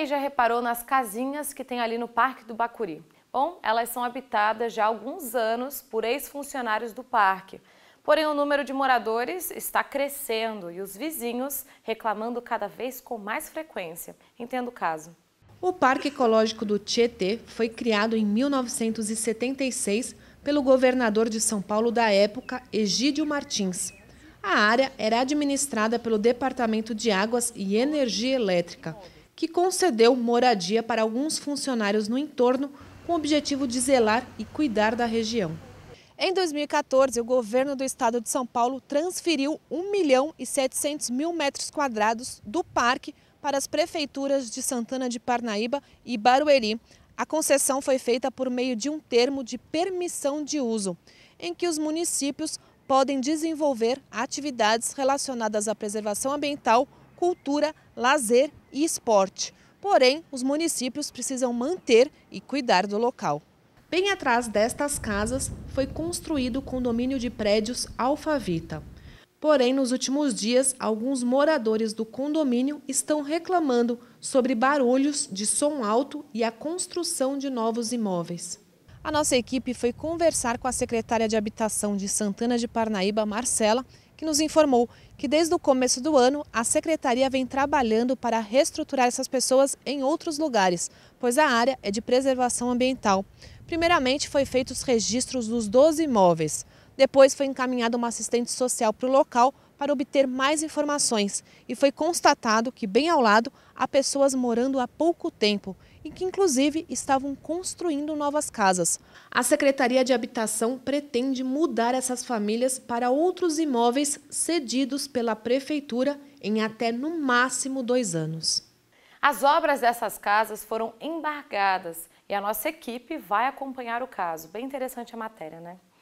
aí já reparou nas casinhas que tem ali no Parque do Bacuri? Bom, elas são habitadas já há alguns anos por ex-funcionários do parque. Porém, o número de moradores está crescendo e os vizinhos reclamando cada vez com mais frequência. Entendo o caso. O Parque Ecológico do Tietê foi criado em 1976 pelo governador de São Paulo da época, Egídio Martins. A área era administrada pelo Departamento de Águas e Energia Elétrica que concedeu moradia para alguns funcionários no entorno com o objetivo de zelar e cuidar da região. Em 2014, o governo do estado de São Paulo transferiu 1 milhão e 700 mil metros quadrados do parque para as prefeituras de Santana de Parnaíba e Barueri. A concessão foi feita por meio de um termo de permissão de uso, em que os municípios podem desenvolver atividades relacionadas à preservação ambiental, cultura, lazer e esporte. Porém, os municípios precisam manter e cuidar do local. Bem atrás destas casas foi construído o condomínio de prédios Alfavita. Porém, nos últimos dias, alguns moradores do condomínio estão reclamando sobre barulhos de som alto e a construção de novos imóveis. A nossa equipe foi conversar com a secretária de Habitação de Santana de Parnaíba, Marcela, que nos informou que desde o começo do ano a secretaria vem trabalhando para reestruturar essas pessoas em outros lugares, pois a área é de preservação ambiental. Primeiramente foi feito os registros dos 12 imóveis. Depois foi encaminhada uma assistente social para o local para obter mais informações e foi constatado que, bem ao lado, há pessoas morando há pouco tempo e que, inclusive, estavam construindo novas casas. A Secretaria de Habitação pretende mudar essas famílias para outros imóveis cedidos pela Prefeitura em até, no máximo, dois anos. As obras dessas casas foram embargadas e a nossa equipe vai acompanhar o caso. Bem interessante a matéria, né?